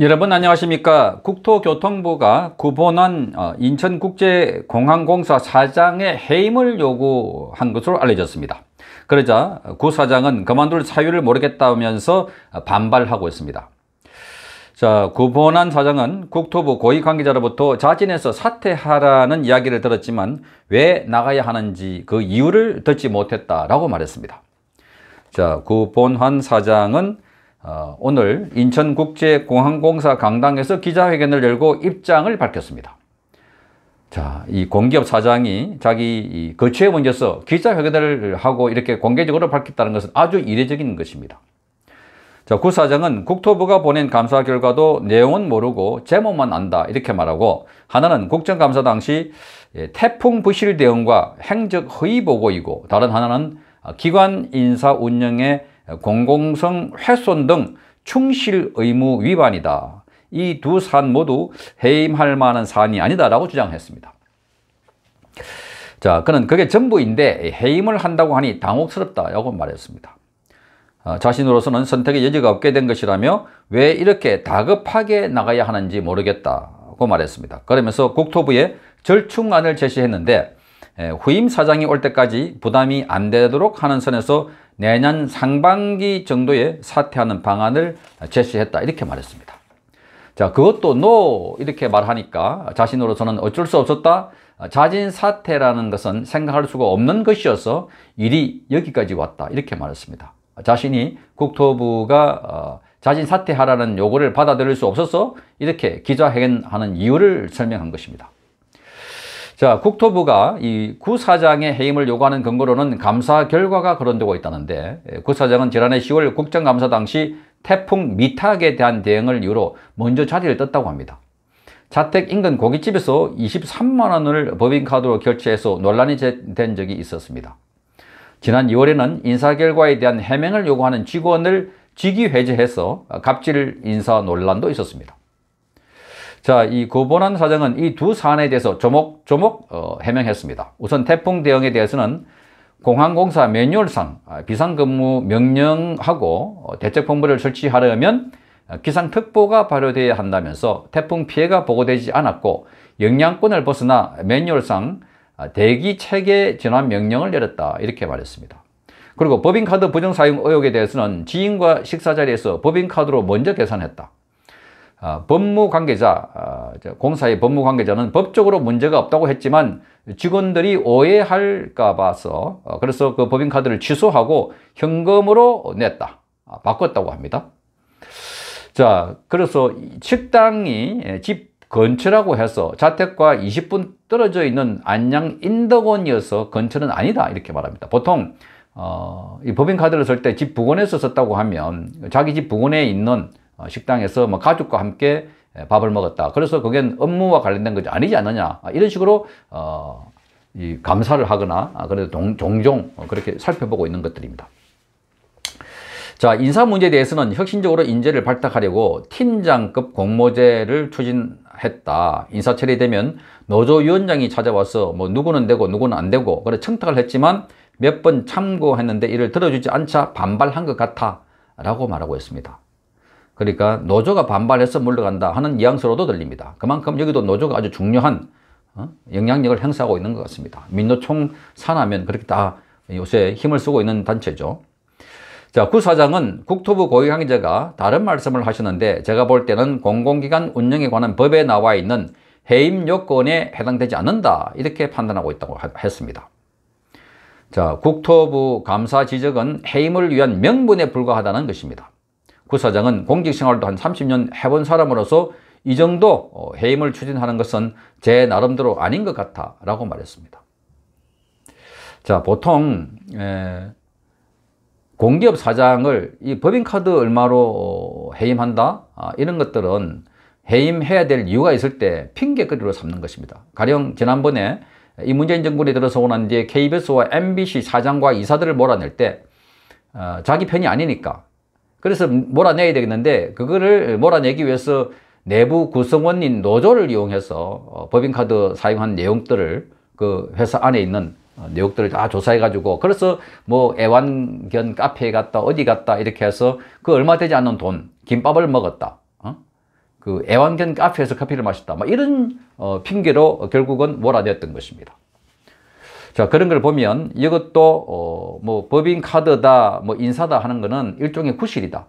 여러분 안녕하십니까 국토교통부가 구본원 어, 인천국제공항공사 사장의 해임을 요구한 것으로 알려졌습니다 그러자 구 사장은 그만둘 사유를 모르겠다면서 반발하고 있습니다 자, 구본환 사장은 국토부 고위 관계자로부터 자진해서 사퇴하라는 이야기를 들었지만 왜 나가야 하는지 그 이유를 듣지 못했다라고 말했습니다. 자, 구본환 사장은 어, 오늘 인천국제공항공사 강당에서 기자회견을 열고 입장을 밝혔습니다. 자, 이 공기업 사장이 자기 거취에 먼저서 기자회견을 하고 이렇게 공개적으로 밝혔다는 것은 아주 이례적인 것입니다. 자, 구 사장은 국토부가 보낸 감사 결과도 내용은 모르고 제목만 안다 이렇게 말하고 하나는 국정감사 당시 예, 태풍 부실 대응과 행적 허위 보고이고 다른 하나는 기관 인사 운영의 공공성 훼손 등 충실 의무 위반이다. 이 두 산 모두 해임할 만한 사안이 아니다라고 주장했습니다. 자, 그는 그게 전부인데 해임을 한다고 하니 당혹스럽다라고 말했습니다. 어, 자신으로서는 선택의 여지가 없게 된 것이라며 왜 이렇게 다급하게 나가야 하는지 모르겠다고 말했습니다. 그러면서 국토부에 절충안을 제시했는데 예, 후임 사장이 올 때까지 부담이 안 되도록 하는 선에서 내년 상반기 정도에 사퇴하는 방안을 제시했다 이렇게 말했습니다. 자 그것도 NO 이렇게 말하니까 자신으로서는 어쩔 수 없었다. 자진 사퇴라는 것은 생각할 수가 없는 것이어서 일이 여기까지 왔다 이렇게 말했습니다. 자신이 국토부가 어, 자진 사퇴하라는 요구를 받아들일 수 없어서 이렇게 기자회견하는 이유를 설명한 것입니다. 자, 국토부가 이 구사장의 해임을 요구하는 근거로는 감사 결과가 거론되고 있다는데 예, 구사장은 지난해 10월 국정감사 당시 태풍 미탁에 대한 대응을 이유로 먼저 자리를 떴다고 합니다. 자택 인근 고깃집에서 23만 원을 법인카드로 결제해서 논란이 된 적이 있었습니다. 지난 2월에는 인사 결과에 대한 해명을 요구하는 직원을 직위 해제해서 갑질 인사 논란도 있었습니다. 자, 이 고보난 사장은 이 두 사안에 대해서 조목조목 어, 해명했습니다. 우선 태풍 대응에 대해서는 공항공사 매뉴얼상 아, 비상근무 명령하고 어, 대책본부를 설치하려면 어, 기상특보가 발효돼야 한다면서 태풍 피해가 보고되지 않았고 영향권을 벗어나 매뉴얼상 아, 대기 체계 전환 명령을 내렸다 이렇게 말했습니다. 그리고 법인카드 부정사용 의혹에 대해서는 지인과 식사 자리에서 법인카드로 먼저 계산했다. 아, 법무 관계자, 아, 공사의 법무 관계자는 법적으로 문제가 없다고 했지만 직원들이 오해할까 봐서 어, 그래서 그 법인카드를 취소하고 현금으로 냈다, 아, 바꿨다고 합니다. 자, 그래서 식당이 예, 집 근처라고 해서 자택과 20분 떨어져 있는 안양 인덕원이어서 근처는 아니다 이렇게 말합니다. 보통 어, 이 법인카드를 쓸 때 집 부근에서 썼다고 하면 자기 집 부근에 있는 어, 식당에서 뭐 가족과 함께 밥을 먹었다. 그래서 그게 업무와 관련된 것이 아니지 않느냐. 아, 이런 식으로 어, 이 감사를 하거나 아, 그래도 동, 종종 어, 그렇게 살펴보고 있는 것들입니다. 자, 인사 문제에 대해서는 혁신적으로 인재를 발탁하려고 팀장급 공모제를 추진했다. 인사 처리되면 노조위원장이 찾아와서 뭐 누구는 되고 누구는 안 되고 그래 청탁을 했지만 몇 번 참고했는데 이를 들어주지 않자 반발한 것 같아 라고 말하고 있습니다. 그러니까 노조가 반발해서 물러간다 하는 뉘앙스로도 들립니다. 그만큼 여기도 노조가 아주 중요한 어? 영향력을 행사하고 있는 것 같습니다. 민노총 산하면 그렇게 다 요새 힘을 쓰고 있는 단체죠. 자, 구 사장은 국토부 고위관계자가 다른 말씀을 하시는데 제가 볼 때는 공공기관 운영에 관한 법에 나와 있는 해임 요건에 해당되지 않는다 이렇게 판단하고 있다고 했습니다. 자, 국토부 감사 지적은 해임을 위한 명분에 불과하다는 것입니다. 구사장은 그 공직생활도 한 30년 해본 사람으로서 이 정도 어, 해임을 추진하는 것은 제 나름대로 아닌 것 같아 라고 말했습니다. 자 보통 공기업 사장을 이 법인카드 얼마로 어, 해임한다 아, 이런 것들은 해임해야 될 이유가 있을 때 핑계거리로 삼는 것입니다. 가령 지난번에 이 문재인 정권이 들어서고 난 뒤에 KBS와 MBC 사장과 이사들을 몰아낼 때 어, 자기 편이 아니니까 그래서 몰아내야 되겠는데 그거를 몰아내기 위해서 내부 구성원인 노조를 이용해서 어, 법인카드 사용한 내용들을 그 회사 안에 있는 어, 내용들을 다 조사해 가지고 그래서 뭐 애완견 카페에 갔다 어디 갔다 이렇게 해서 그 얼마 되지 않는 돈 김밥을 먹었다 어? 그 애완견 카페에서 커피를 마셨다 막 이런 어, 핑계로 결국은 몰아냈던 것입니다 자, 그런 걸 보면 이것도 어, 뭐 법인 카드다, 뭐 인사다 하는 것은 일종의 구실이다.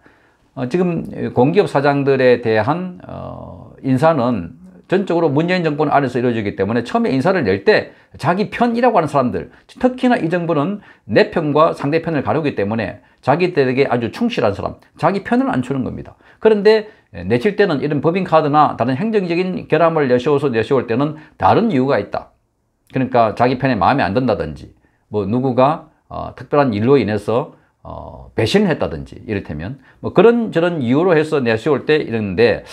어, 지금 공기업 사장들에 대한 어, 인사는 전적으로 문재인 정권 안에서 이루어지기 때문에 처음에 인사를 낼 때 자기 편이라고 하는 사람들 특히나 이 정부는 내 편과 상대편을 가르기 때문에 자기들에게 아주 충실한 사람 자기 편을 안 주는 겁니다 그런데 내칠 때는 이런 법인카드나 다른 행정적인 결함을 내세워서 내세울 때는 다른 이유가 있다 그러니까 자기 편에 마음에 안 든다든지 뭐 누구가 어, 특별한 일로 인해서 어, 배신을 했다든지 이를테면 뭐 그런 저런 이유로 해서 내세울 때 이러는데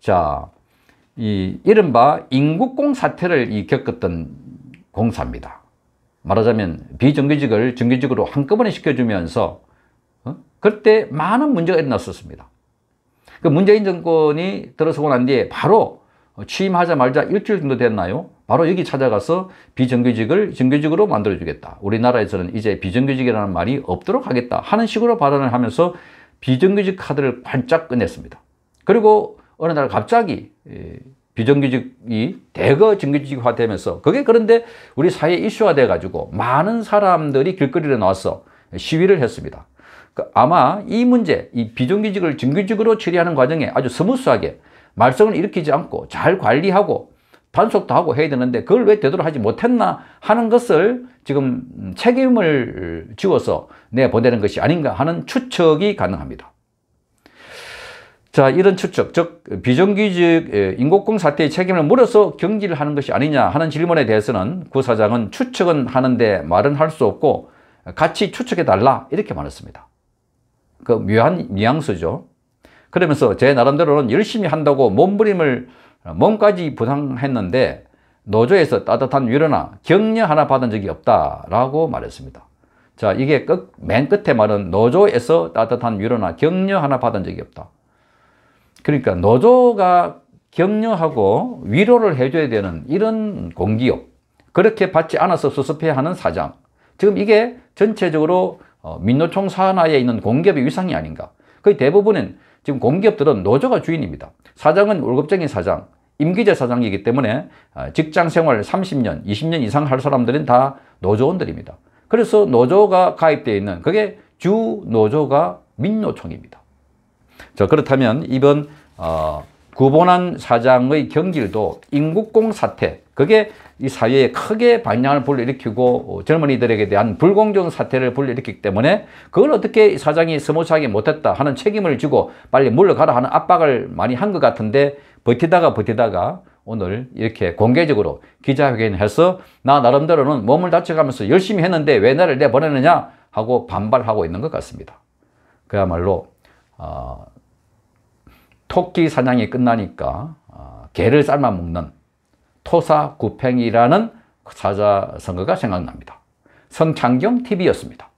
자이 이른바 인국공 사태를 이 겪었던 공사입니다. 말하자면 비정규직을 정규직으로 한꺼번에 시켜주면서 어? 그때 많은 문제가 일어났었습니다. 그 문재인 정권이 들어서고 난 뒤에 바로 취임하자마자 일주일 정도 됐나요? 바로 여기 찾아가서 비정규직을 정규직으로 만들어주겠다. 우리나라에서는 이제 비정규직이라는 말이 없도록 하겠다 하는 식으로 발언을 하면서 비정규직 카드를 반짝 꺼냈습니다. 그리고 어느 날 갑자기 예, 비정규직이 대거 정규직화 되면서 그게 그런데 우리 사회 이슈화 돼 가지고 많은 사람들이 길거리로 나와서 시위를 했습니다. 그 아마 이 문제, 이 비정규직을 정규직으로 처리하는 과정에 아주 스무스하게 말썽을 일으키지 않고 잘 관리하고 단속도 하고 해야 되는데 그걸 왜 되도록 하지 못했나 하는 것을 지금 책임을 지워서 내보내는 것이 아닌가 하는 추측이 가능합니다. 자 이런 추측 즉 비정규직 인곡공 사태의 책임을 물어서 경질을 하는 것이 아니냐 하는 질문에 대해서는 구 사장은 추측은 하는데 말은 할 수 없고 같이 추측해달라 이렇게 말했습니다. 그 묘한 뉘앙스죠. 그러면서 제 나름대로는 열심히 한다고 몸부림을 몸까지 부상했는데 노조에서 따뜻한 위로나 격려 하나 받은 적이 없다라고 말했습니다. 자, 이게 끝, 맨 끝에 말은 노조에서 따뜻한 위로나 격려 하나 받은 적이 없다. 그러니까 노조가 격려하고 위로를 해줘야 되는 이런 공기업, 그렇게 받지 않아서 수습해야 하는 사장. 지금 이게 전체적으로 어, 민노총 산하에 있는 공기업의 위상이 아닌가. 거의 대부분은 지금 공기업들은 노조가 주인입니다. 사장은 월급쟁이 사장, 임기제 사장이기 때문에 아, 직장생활 30년, 20년 이상 할 사람들은 다 노조원들입니다. 그래서 노조가 가입되어 있는 그게 주 노조가 민노총입니다. 자 그렇다면 이번 어, 구본환 사장의 경질도 인국공 사태, 그게 이 사회에 크게 반향을 불러일으키고 어, 젊은이들에게 대한 불공정 사태를 불러일으키기 때문에 그걸 어떻게 사장이 스무스하게 못했다 하는 책임을 지고 빨리 물러가라 하는 압박을 많이 한 것 같은데 버티다가 버티다가 오늘 이렇게 공개적으로 기자회견해서 나 나름대로는 몸을 다쳐가면서 열심히 했는데 왜 나를 내보내느냐 하고 반발하고 있는 것 같습니다. 그야말로 어, 토끼 사냥이 끝나니까 아, 개를 삶아 먹는 토사구팽이라는 그 사자 선거가 생각납니다. 성창경 TV였습니다.